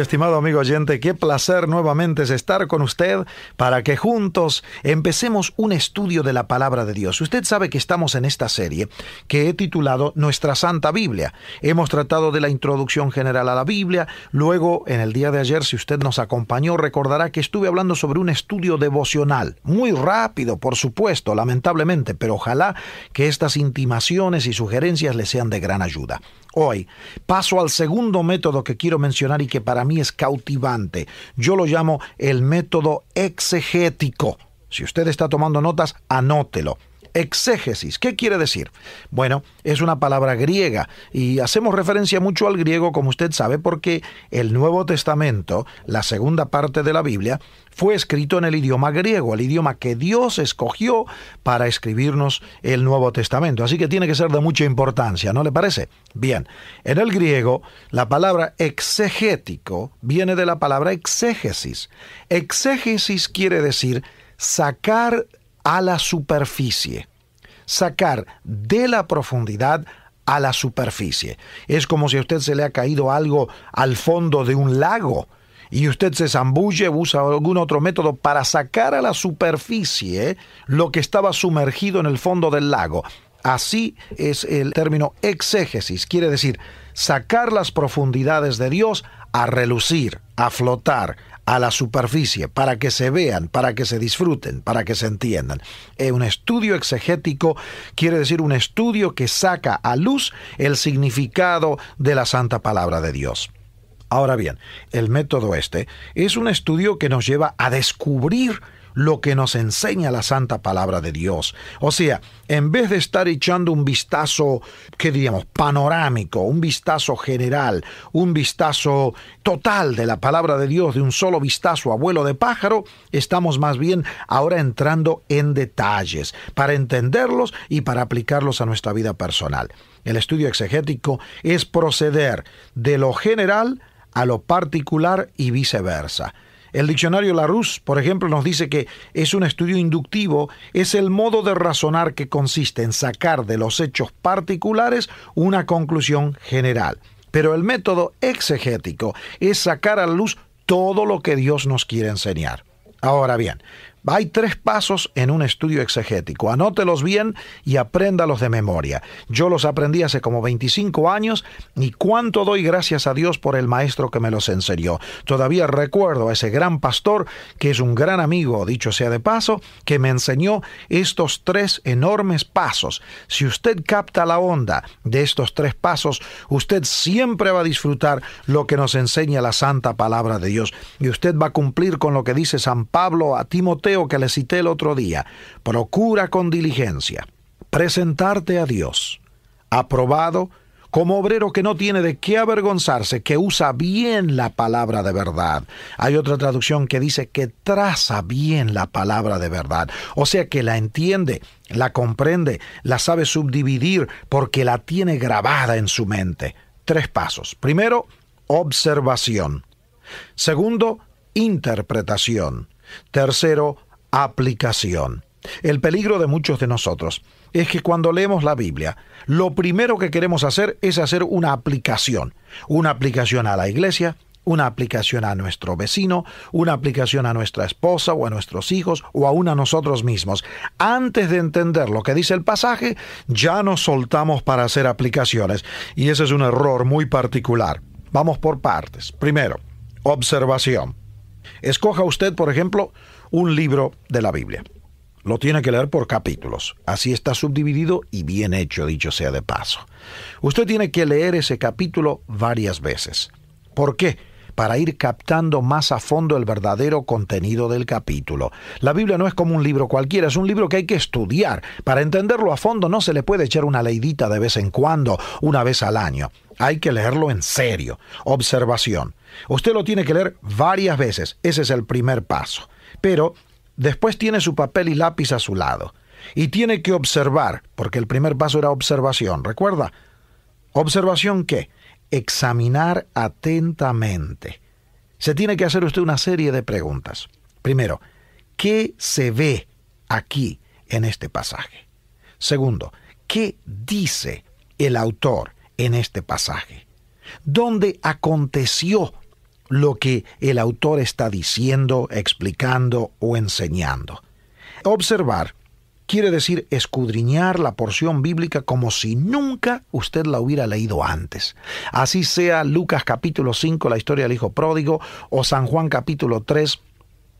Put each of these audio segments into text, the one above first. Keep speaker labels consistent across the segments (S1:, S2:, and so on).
S1: Estimado amigo oyente, qué placer nuevamente es estar con usted para que juntos empecemos un estudio de la palabra de Dios. Usted sabe que estamos en esta serie que he titulado Nuestra Santa Biblia. Hemos tratado de la introducción general a la Biblia, luego en el día de ayer, si usted nos acompañó, recordará que estuve hablando sobre un estudio devocional, muy rápido, por supuesto, lamentablemente, pero ojalá que estas intimaciones y sugerencias le sean de gran ayuda hoy. Paso al segundo método que quiero mencionar y que para mí es cautivante. Yo lo llamo el método exegético. Si usted está tomando notas, anótelo. Exégesis, ¿qué quiere decir? Bueno, es una palabra griega y hacemos referencia mucho al griego, como usted sabe, porque el Nuevo Testamento, la segunda parte de la Biblia, fue escrito en el idioma griego, el idioma que Dios escogió para escribirnos el Nuevo Testamento. Así que tiene que ser de mucha importancia, ¿no le parece? Bien, en el griego, la palabra exegético viene de la palabra exégesis. Exégesis quiere decir sacar a la superficie. Sacar de la profundidad a la superficie. Es como si a usted se le ha caído algo al fondo de un lago y usted se zambulle, usa algún otro método para sacar a la superficie lo que estaba sumergido en el fondo del lago. Así es el término exégesis, quiere decir sacar las profundidades de Dios a relucir, a flotar, a la superficie, para que se vean, para que se disfruten, para que se entiendan. Eh, un estudio exegético quiere decir un estudio que saca a luz el significado de la santa palabra de Dios. Ahora bien, el método este es un estudio que nos lleva a descubrir lo que nos enseña la santa palabra de Dios. O sea, en vez de estar echando un vistazo, ¿qué diríamos?, panorámico, un vistazo general, un vistazo total de la palabra de Dios, de un solo vistazo a vuelo de pájaro, estamos más bien ahora entrando en detalles para entenderlos y para aplicarlos a nuestra vida personal. El estudio exegético es proceder de lo general a lo particular y viceversa. El diccionario Larousse, por ejemplo, nos dice que es un estudio inductivo, es el modo de razonar que consiste en sacar de los hechos particulares una conclusión general. Pero el método exegético es sacar a luz todo lo que Dios nos quiere enseñar. Ahora bien, hay tres pasos en un estudio exegético. Anótelos bien y apréndalos de memoria. Yo los aprendí hace como 25 años y cuánto doy gracias a Dios por el maestro que me los enseñó. Todavía recuerdo a ese gran pastor, que es un gran amigo, dicho sea de paso, que me enseñó estos tres enormes pasos. Si usted capta la onda de estos tres pasos, usted siempre va a disfrutar lo que nos enseña la santa palabra de Dios. Y usted va a cumplir con lo que dice San Pablo a Timoteo que le cité el otro día, procura con diligencia presentarte a Dios, aprobado como obrero que no tiene de qué avergonzarse, que usa bien la palabra de verdad. Hay otra traducción que dice que traza bien la palabra de verdad, o sea que la entiende, la comprende, la sabe subdividir porque la tiene grabada en su mente. Tres pasos. Primero, observación. Segundo, interpretación. Tercero, aplicación. El peligro de muchos de nosotros es que cuando leemos la Biblia, lo primero que queremos hacer es hacer una aplicación, una aplicación a la iglesia, una aplicación a nuestro vecino, una aplicación a nuestra esposa o a nuestros hijos o aún a nosotros mismos. Antes de entender lo que dice el pasaje, ya nos soltamos para hacer aplicaciones y ese es un error muy particular. Vamos por partes. Primero, observación. Escoja usted, por ejemplo, un libro de la Biblia. Lo tiene que leer por capítulos. Así está subdividido y bien hecho, dicho sea de paso. Usted tiene que leer ese capítulo varias veces. ¿Por qué? Para ir captando más a fondo el verdadero contenido del capítulo. La Biblia no es como un libro cualquiera, es un libro que hay que estudiar. Para entenderlo a fondo no se le puede echar una leidita de vez en cuando, una vez al año. Hay que leerlo en serio. Observación. Usted lo tiene que leer varias veces. Ese es el primer paso. Pero después tiene su papel y lápiz a su lado. Y tiene que observar, porque el primer paso era observación. ¿Recuerda? Observación qué? Examinar atentamente. Se tiene que hacer usted una serie de preguntas. Primero, ¿qué se ve aquí en este pasaje? Segundo, ¿qué dice el autor en este pasaje, donde aconteció lo que el autor está diciendo, explicando o enseñando. Observar quiere decir escudriñar la porción bíblica como si nunca usted la hubiera leído antes. Así sea Lucas capítulo 5, la historia del Hijo Pródigo, o San Juan capítulo 3,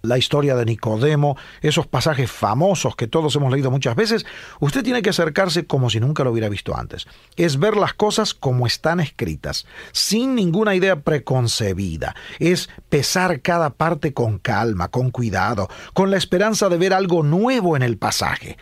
S1: la historia de Nicodemo, esos pasajes famosos que todos hemos leído muchas veces, usted tiene que acercarse como si nunca lo hubiera visto antes. Es ver las cosas como están escritas, sin ninguna idea preconcebida. Es pesar cada parte con calma, con cuidado, con la esperanza de ver algo nuevo en el pasaje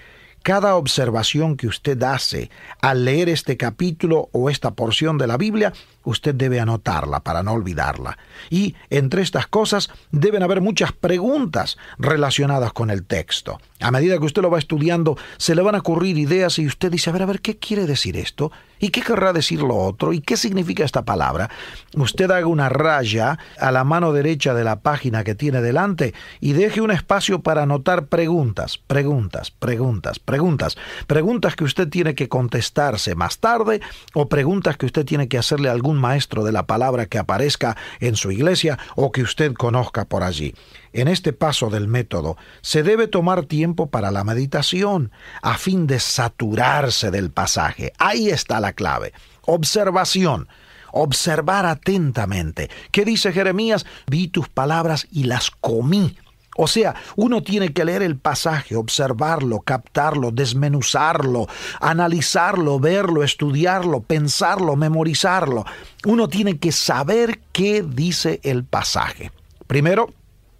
S1: cada observación que usted hace al leer este capítulo o esta porción de la Biblia, usted debe anotarla para no olvidarla. Y entre estas cosas deben haber muchas preguntas relacionadas con el texto. A medida que usted lo va estudiando, se le van a ocurrir ideas y usted dice, a ver, a ver, ¿qué quiere decir esto? ¿Y qué querrá decir lo otro? ¿Y qué significa esta palabra? Usted haga una raya a la mano derecha de la página que tiene delante y deje un espacio para anotar preguntas, preguntas, preguntas, preguntas, preguntas que usted tiene que contestarse más tarde o preguntas que usted tiene que hacerle a algún maestro de la palabra que aparezca en su iglesia o que usted conozca por allí. En este paso del método se debe tomar tiempo para la meditación a fin de saturarse del pasaje. Ahí está la clave. Observación. Observar atentamente. ¿Qué dice Jeremías? Vi tus palabras y las comí. O sea, uno tiene que leer el pasaje, observarlo, captarlo, desmenuzarlo, analizarlo, verlo, estudiarlo, pensarlo, memorizarlo. Uno tiene que saber qué dice el pasaje. Primero,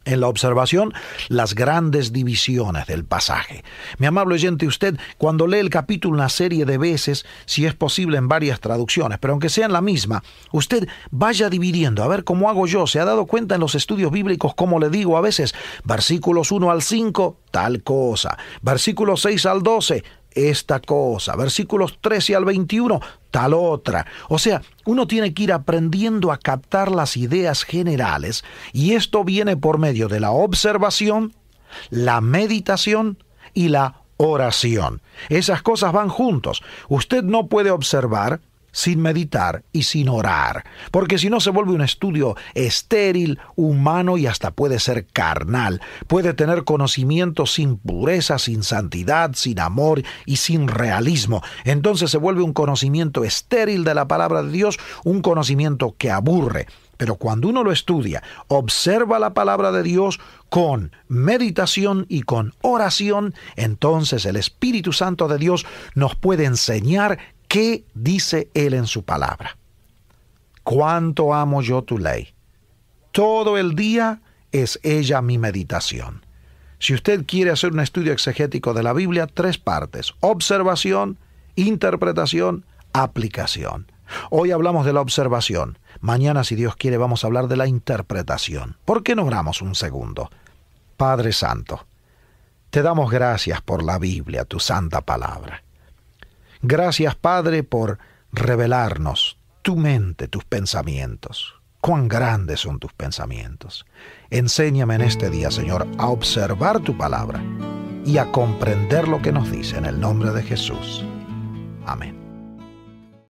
S1: en la observación las grandes divisiones del pasaje. Mi amable oyente, usted cuando lee el capítulo una serie de veces, si es posible en varias traducciones, pero aunque sean la misma, usted vaya dividiendo, a ver cómo hago yo, se ha dado cuenta en los estudios bíblicos, cómo le digo a veces, versículos 1 al 5, tal cosa, versículos 6 al 12, esta cosa, versículos 13 al 21, tal otra. O sea, uno tiene que ir aprendiendo a captar las ideas generales y esto viene por medio de la observación, la meditación y la oración. Esas cosas van juntos. Usted no puede observar sin meditar y sin orar, porque si no se vuelve un estudio estéril, humano y hasta puede ser carnal, puede tener conocimiento sin pureza, sin santidad, sin amor y sin realismo. Entonces se vuelve un conocimiento estéril de la palabra de Dios, un conocimiento que aburre. Pero cuando uno lo estudia, observa la palabra de Dios con meditación y con oración, entonces el Espíritu Santo de Dios nos puede enseñar ¿Qué dice Él en su palabra? Cuánto amo yo tu ley. Todo el día es ella mi meditación. Si usted quiere hacer un estudio exegético de la Biblia, tres partes. Observación, interpretación, aplicación. Hoy hablamos de la observación. Mañana, si Dios quiere, vamos a hablar de la interpretación. ¿Por qué no oramos un segundo? Padre Santo, te damos gracias por la Biblia, tu santa palabra. Gracias, Padre, por revelarnos tu mente, tus pensamientos. Cuán grandes son tus pensamientos. Enséñame en este día, Señor, a observar tu palabra y a comprender lo que nos dice en el nombre de Jesús. Amén.